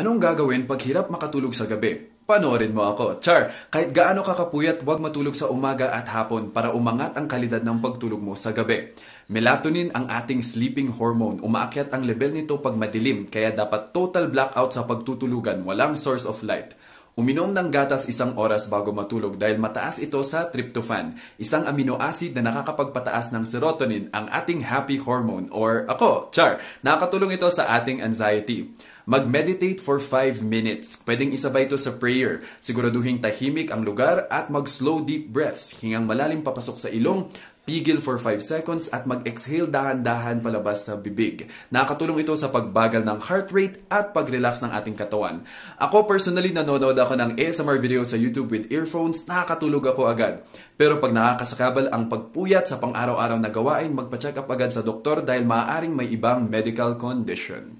Anong gagawin pag hirap makatulog sa gabi? Panoorin mo ako. Char, kahit gaano ka kapuyat, huwag matulog sa umaga at hapon para umangat ang kalidad ng pagtulog mo sa gabi. Melatonin ang ating sleeping hormone. Umaakyat ang level nito pag madilim, kaya dapat total blackout sa pagtutulugan, walang source of light. Uminom ng gatas isang oras bago matulog dahil mataas ito sa tryptophan, isang amino acid na nakakapagpataas ng serotonin, ang ating happy hormone or ako, char. Nakakatulong ito sa ating anxiety. Mag-meditate for 5 minutes. Pwedeng isabay ito sa prayer. Siguraduhin tahimik ang lugar at mag-slow deep breaths. Hingang malalim papasok sa ilong, Pigil for 5 seconds at mag-exhale dahan-dahan palabas sa bibig. Nakakatulong ito sa pagbagal ng heart rate at pag-relax ng ating katawan. Ako personally nanonood ako ng ASMR video sa YouTube with earphones, nakakatulog ako agad. Pero pag nakakasakabal ang pagpuyat sa pang-araw-araw na gawain, magpa-check up agad sa doktor dahil maaaring may ibang medical condition.